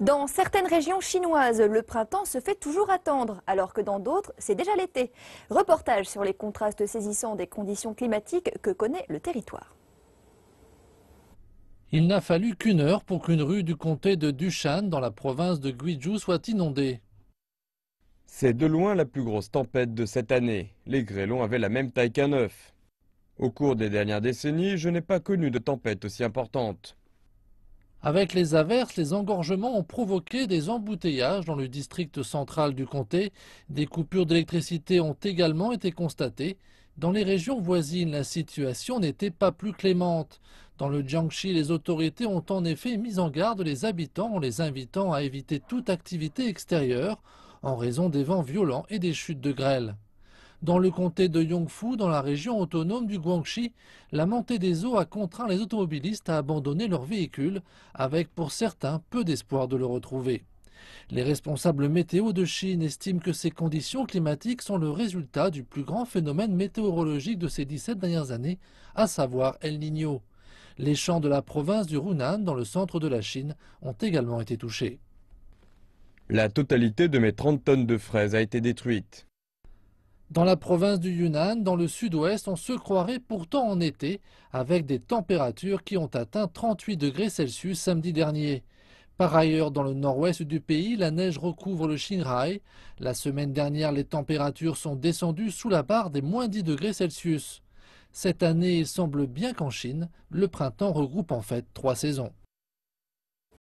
Dans certaines régions chinoises, le printemps se fait toujours attendre, alors que dans d'autres, c'est déjà l'été. Reportage sur les contrastes saisissants des conditions climatiques que connaît le territoire. Il n'a fallu qu'une heure pour qu'une rue du comté de Dushan, dans la province de Guizhou, soit inondée. C'est de loin la plus grosse tempête de cette année. Les grêlons avaient la même taille qu'un œuf. Au cours des dernières décennies, je n'ai pas connu de tempête aussi importante. Avec les averses, les engorgements ont provoqué des embouteillages dans le district central du comté. Des coupures d'électricité ont également été constatées. Dans les régions voisines, la situation n'était pas plus clémente. Dans le Jiangxi, les autorités ont en effet mis en garde les habitants en les invitant à éviter toute activité extérieure en raison des vents violents et des chutes de grêle. Dans le comté de Yongfu, dans la région autonome du Guangxi, la montée des eaux a contraint les automobilistes à abandonner leurs véhicules, avec pour certains peu d'espoir de le retrouver. Les responsables météo de Chine estiment que ces conditions climatiques sont le résultat du plus grand phénomène météorologique de ces 17 dernières années, à savoir El Niño. Les champs de la province du Hunan, dans le centre de la Chine, ont également été touchés. La totalité de mes 30 tonnes de fraises a été détruite. Dans la province du Yunnan, dans le sud-ouest, on se croirait pourtant en été, avec des températures qui ont atteint 38 degrés Celsius samedi dernier. Par ailleurs, dans le nord-ouest du pays, la neige recouvre le Shinrai. La semaine dernière, les températures sont descendues sous la barre des moins 10 degrés Celsius. Cette année, il semble bien qu'en Chine, le printemps regroupe en fait trois saisons.